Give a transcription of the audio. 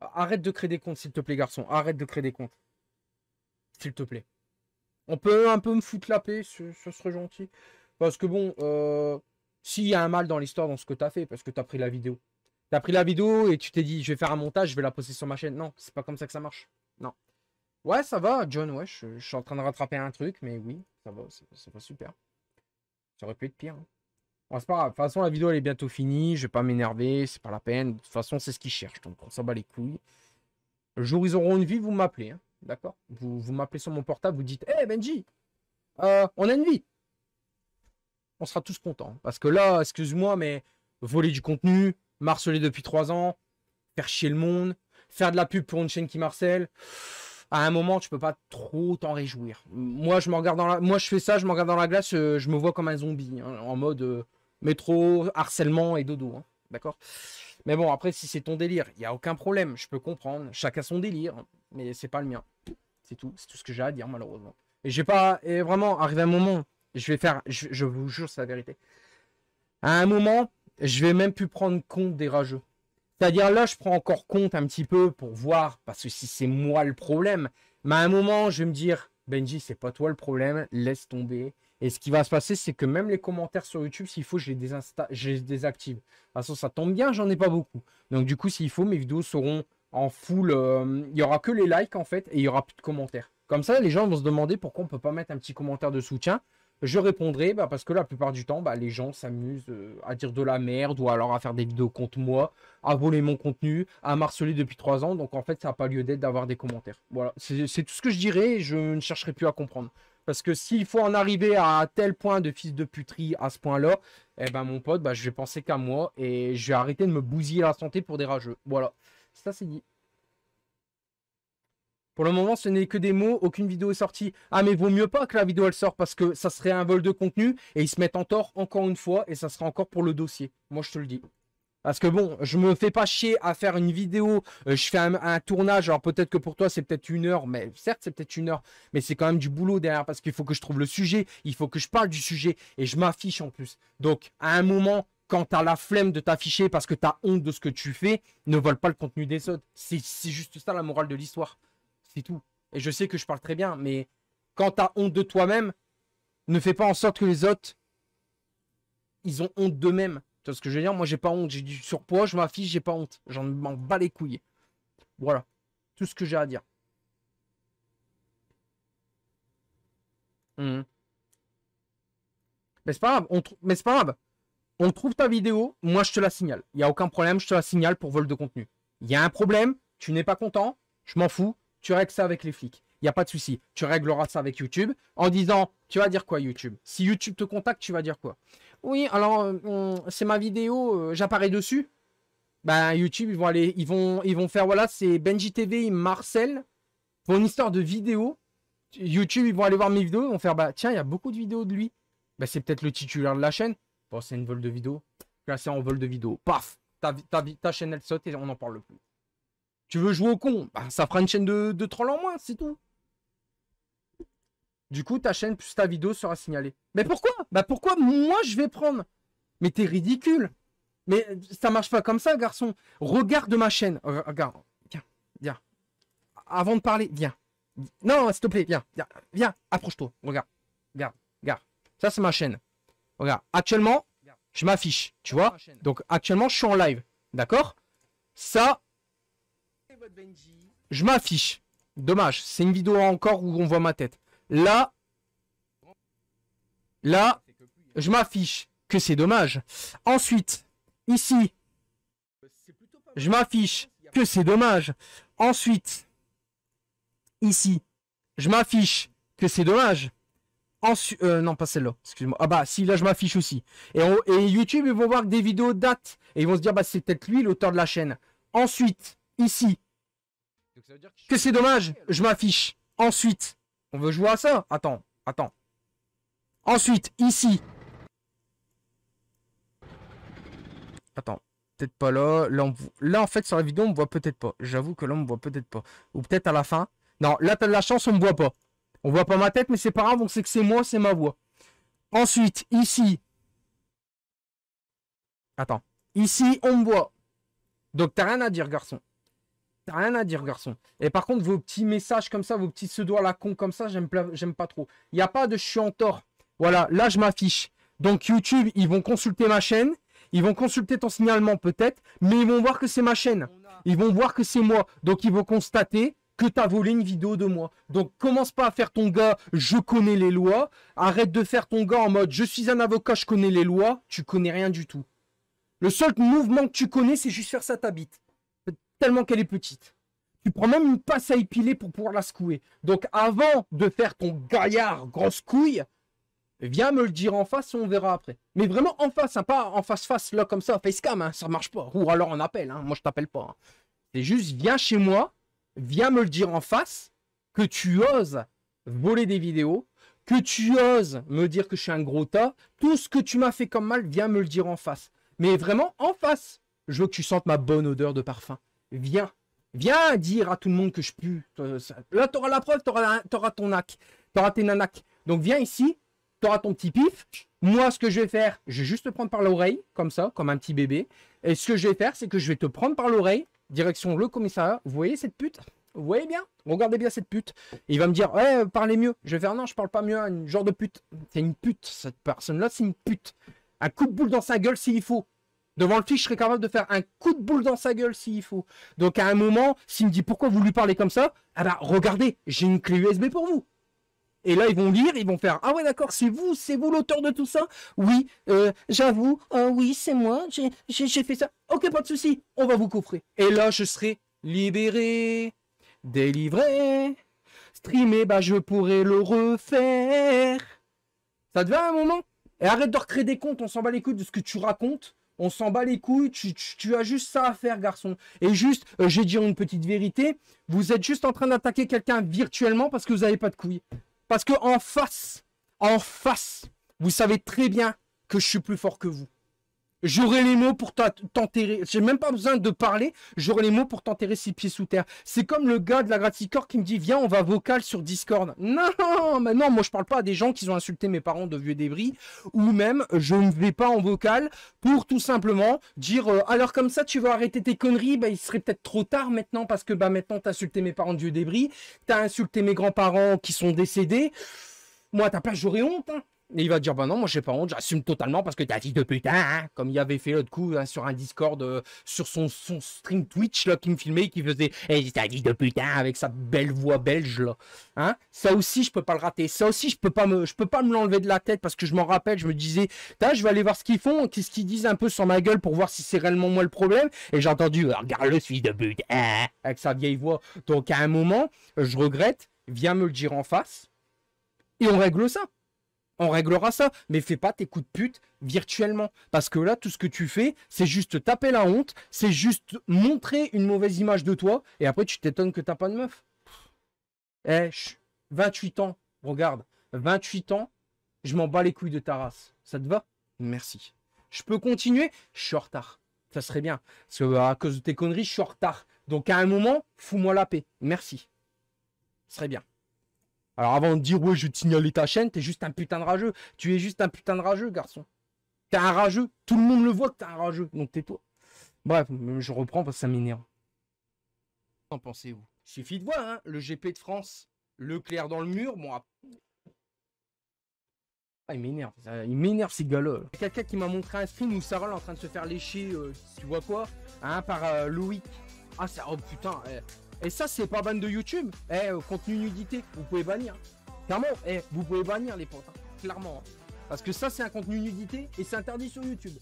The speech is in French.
Arrête de créer des comptes, s'il te plaît, garçon. Arrête de créer des comptes. S'il te plaît. On peut un peu me foutre la paix, ce, serait gentil. Parce que bon, euh, s'il y a un mal dans l'histoire, dans ce que t'as fait, parce que t'as pris la vidéo. T'as pris la vidéo et tu t'es dit, je vais faire un montage, je vais la poster sur ma chaîne. Non, c'est pas comme ça que ça marche. Non. Ouais, ça va, John, ouais, je, suis en train de rattraper un truc, mais oui, ça va, c'est pas super. Ça aurait pu être pire. Hein c'est pas grave. De toute façon, la vidéo, elle est bientôt finie. Je vais pas m'énerver. C'est pas la peine. De toute façon, c'est ce qu'ils cherchent. Donc, on s'en bat les couilles. Le jour où ils auront une vie, vous m'appelez. Hein. D'accord Vous, vous m'appelez sur mon portable. Vous dites Hé, eh, hey, Benji, euh, on a une vie. On sera tous contents. Parce que là, excuse-moi, mais voler du contenu, marceler depuis trois ans, faire chier le monde, faire de la pub pour une chaîne qui marcelle à un moment, tu peux pas trop t'en réjouir. Moi, je me regarde dans la... moi je fais ça, je me regarde dans la glace, euh, je me vois comme un zombie, hein, en mode, euh, métro, harcèlement et dodo. Hein. D'accord Mais bon, après, si c'est ton délire, il n'y a aucun problème. Je peux comprendre. Chacun son délire. Mais c'est pas le mien. C'est tout. C'est tout ce que j'ai à dire, malheureusement. Et j'ai pas. Et vraiment, arrivé un moment, je vais faire. Je, vous jure, c'est la vérité. À un moment, je vais même plus prendre compte des rageux. C'est-à-dire là, je prends encore compte un petit peu pour voir, parce que si c'est moi le problème, mais à un moment, je vais me dire, Benji, c'est pas toi le problème, laisse tomber. Et ce qui va se passer, c'est que même les commentaires sur YouTube, s'il faut, je les, désactive. De toute façon, ça tombe bien, j'en ai pas beaucoup. Donc du coup, s'il faut, mes vidéos seront en full. Euh, il y aura que les likes en fait, et il y aura plus de commentaires. Comme ça, les gens vont se demander pourquoi on peut pas mettre un petit commentaire de soutien. Je répondrai bah, parce que la plupart du temps, bah, les gens s'amusent euh, à dire de la merde ou alors à faire des vidéos contre moi, à voler mon contenu, à marceler depuis trois ans. Donc en fait, ça n'a pas lieu d'être d'avoir des commentaires. Voilà, c'est tout ce que je dirais. Et je ne chercherai plus à comprendre. Parce que s'il faut en arriver à tel point de fils de puterie à ce point-là, eh ben mon pote, bah, je vais penser qu'à moi et je vais arrêter de me bousiller la santé pour des rageux. Voilà, ça c'est dit. Pour le moment, ce n'est que des mots, aucune vidéo est sortie. Ah, mais vaut mieux pas que la vidéo elle sorte parce que ça serait un vol de contenu et ils se mettent en tort encore une fois et ça sera encore pour le dossier. Moi, je te le dis. Parce que bon, je me fais pas chier à faire une vidéo, euh, je fais un, tournage, alors peut-être que pour toi c'est peut-être une heure, mais certes c'est peut-être une heure, mais c'est quand même du boulot derrière parce qu'il faut que je trouve le sujet, il faut que je parle du sujet et je m'affiche en plus. Donc à un moment, quand as la flemme de t'afficher parce que tu as honte de ce que tu fais, ne vole pas le contenu des autres. C'est juste ça la morale de l'histoire. C'est tout. Et je sais que je parle très bien, mais quand as honte de toi-même, ne fais pas en sorte que les autres, ils ont honte d'eux-mêmes. Tu vois ce que je veux dire Moi, j'ai pas honte. J'ai du surpoids, je m'affiche, j'ai pas honte. J'en m'en bats les couilles. Voilà. Tout ce que j'ai à dire. Mhm. Mais c'est pas grave. On Mais c'est pas grave. On trouve ta vidéo, moi je te la signale. Il n'y a aucun problème, je te la signale pour vol de contenu. Il y a un problème, tu n'es pas content, je m'en fous, tu règles ça avec les flics. Il n'y a pas de souci. Tu régleras ça avec YouTube en disant, tu vas dire quoi YouTube Si YouTube te contacte, tu vas dire quoi oui, alors euh, c'est ma vidéo, euh, j'apparais dessus. Ben YouTube, ils vont aller, ils vont, ils vont faire voilà, c'est Benji TV, Marcel pour une histoire de vidéo. YouTube, ils vont aller voir mes vidéos, ils vont faire bah tiens, il y a beaucoup de vidéos de lui. Ben, c'est peut-être le titulaire de la chaîne. Bon, c'est une vol de vidéo. Là, c'est en vol de vidéo. Paf, ta, ta, ta chaîne elle saute et on n'en parle plus. Tu veux jouer au con Bah ça fera une chaîne de, de troll en moins, c'est tout. Du coup, ta chaîne plus ta vidéo sera signalée. Mais pourquoi Bah pourquoi moi je vais prendre Mais t'es ridicule. Mais ça marche pas comme ça, garçon. Regarde ma chaîne. regarde. Viens, viens. Avant de parler, viens. Non, s'il te plaît, viens, viens, viens. Approche-toi. Regarde, regarde, regarde. Ça, c'est ma chaîne. Regarde. Actuellement, je m'affiche, tu vois. Donc actuellement, je suis en live. D'accord Ça, je m'affiche. Dommage, c'est une vidéo encore où on voit ma tête. Là, là, je m'affiche que c'est dommage. Ensuite, ici, je m'affiche que c'est dommage. Ensuite, ici, je m'affiche que c'est dommage. Euh, non, pas celle-là, excuse-moi. Ah bah, si, là, je m'affiche aussi. Et, et, YouTube, ils vont voir des vidéos datent. Et ils vont se dire, bah, c'est peut-être lui l'auteur de la chaîne. Ensuite, ici, que c'est dommage, je m'affiche. Ensuite, on veut jouer à ça Attends, attends. Ensuite, ici. Attends, peut-être pas là. Là, en fait, sur la vidéo, on me voit peut-être pas. J'avoue que là, on me voit peut-être pas. Ou peut-être à la fin. Non, là, t'as de la chance, on me voit pas. On voit pas ma tête, mais c'est pas grave, on sait que c'est moi, c'est ma voix. Ensuite, ici. Attends. Ici, on me voit. Donc, t'as rien à dire, garçon rien à dire, garçon. Et par contre, vos petits messages comme ça, vos petits se à la con comme ça, j'aime pas trop. Il n'y a pas de je suis en tort. Voilà, là, je m'affiche. Donc, YouTube, ils vont consulter ma chaîne. Ils vont consulter ton signalement, peut-être. Mais ils vont voir que c'est ma chaîne. Ils vont voir que c'est moi. Donc, ils vont constater que tu as volé une vidéo de moi. Donc commence pas à faire ton gars, je connais les lois. Arrête de faire ton gars en mode, je suis un avocat, je connais les lois. Tu connais rien du tout. Le seul mouvement que tu connais, c'est juste faire ça ta bite tellement qu'elle est petite. Tu prends même une passe à épiler pour pouvoir la secouer. Donc avant de faire ton gaillard grosse couille, viens me le dire en face on verra après. Mais vraiment en face, hein, pas en face-face, là comme ça, face cam. Hein, ça marche pas. Ou alors on appelle, hein, moi je t'appelle pas. C'est juste viens chez moi, viens me le dire en face, que tu oses voler des vidéos, que tu oses me dire que je suis un gros tas, tout ce que tu m'as fait comme mal, viens me le dire en face. Mais vraiment en face, je veux que tu sentes ma bonne odeur de parfum. Viens. Viens dire à tout le monde que je pue. Euh, Là, t'auras la preuve, t'auras auras ton ac. T'auras tes nanacs. Donc viens ici, auras ton petit pif. Moi, ce que je vais faire, je vais juste te prendre par l'oreille, comme ça, comme un petit bébé. Et ce que je vais faire, c'est que je vais te prendre par l'oreille, direction le commissariat. Vous voyez cette pute Vous voyez bien Regardez bien cette pute. il va me dire, ouais, euh, parlez mieux. Je vais faire, non, je parle pas mieux à genre de pute. C'est une pute, cette personne-là, c'est une pute. Un coup de boule dans sa gueule s'il faut. Devant le fichier, je serais capable de faire un coup de boule dans sa gueule s'il faut. Donc à un moment, s'il me dit pourquoi vous lui parlez comme ça, ah bah regardez, j'ai une clé USB pour vous. Et là, ils vont lire, ils vont faire Ah ouais, d'accord, c'est vous, c'est vous l'auteur de tout ça Oui, euh, j'avoue, oh oui, c'est moi, j'ai fait ça. Ok, pas de souci, on va vous coffrer. Et là, je serai libéré, délivré, streamé, bah je pourrai le refaire. Ça devient un moment Et arrête de recréer des comptes, on s'en bat les couilles de ce que tu racontes. On s'en bat les couilles, tu, as juste ça à faire, garçon. Et juste, euh, j'ai dit une petite vérité, vous êtes juste en train d'attaquer quelqu'un virtuellement parce que vous n'avez pas de couilles. Parce que en face, en face, vous savez très bien que je suis plus fort que vous. J'aurai les mots pour t'enterrer. J'ai même pas besoin de parler. J'aurai les mots pour t'enterrer six pieds sous terre. C'est comme le gars de la Graticore qui me dit Viens, on va vocal sur Discord. Non, mais non, moi je parle pas à des gens qui ont insulté mes parents de vieux débris. Ou même, je ne vais pas en vocal pour tout simplement dire euh, Alors comme ça, tu veux arrêter tes conneries. Bah, il serait peut-être trop tard maintenant parce que bah, maintenant t'as insulté mes parents de vieux débris. T'as insulté mes grands-parents qui sont décédés. Moi, t'as ta place, j'aurais honte. Hein. Et il va dire, bah non, moi j'ai pas honte, j'assume totalement parce que t'as dit de putain, hein, comme il avait fait l'autre coup hein, sur un Discord, euh, sur son, son stream Twitch là, qui me filmait, qui faisait, eh, t'as dit de putain avec sa belle voix belge là. Hein? ça aussi, je peux pas le rater. Ça aussi, je peux pas me, je peux pas me l'enlever de la tête parce que je m'en rappelle, je me disais, je vais aller voir ce qu'ils font, qu'est-ce qu'ils disent un peu sur ma gueule pour voir si c'est réellement moi le problème. Et j'ai entendu, regarde le suis de putain avec sa vieille voix. Donc à un moment, je regrette, viens me le dire en face et on règle ça on réglera ça. Mais fais pas tes coups de pute virtuellement. Parce que là, tout ce que tu fais, c'est juste taper la honte, c'est juste montrer une mauvaise image de toi, et après, tu t'étonnes que t'as pas de meuf. Eh, 28 ans, regarde, 28 ans, je m'en bats les couilles de ta race. Ça te va Merci. Je peux continuer Je suis en retard. Ça serait bien. Parce que à cause de tes conneries, je suis en retard. Donc à un moment, fous-moi la paix. Merci. Ce serait bien. Alors avant de dire, ouais, je vais te signaler ta chaîne, t'es juste un putain de rageux. Tu es juste un putain de rageux, garçon. T'es un rageux. Tout le monde le voit que t'es un rageux. Donc tais-toi. Bref, je reprends parce que ça m'énerve. Qu'en pensez-vous Suffit de voir, hein, le GP de France, le clair dans le mur, bon, après... Ah, il m'énerve, il m'énerve ces gars-là. Quelqu'un qui m'a montré un stream où Sarah est en train de se faire lécher, euh, tu vois quoi, hein, par euh, Loïc. Ah, ça, oh putain, eh. Et ça, c'est pas ban de YouTube. Eh, contenu nudité, vous pouvez bannir. Clairement, eh, vous pouvez bannir les potes. Hein. Clairement. Hein. Parce que ça, c'est un contenu nudité et c'est interdit sur YouTube.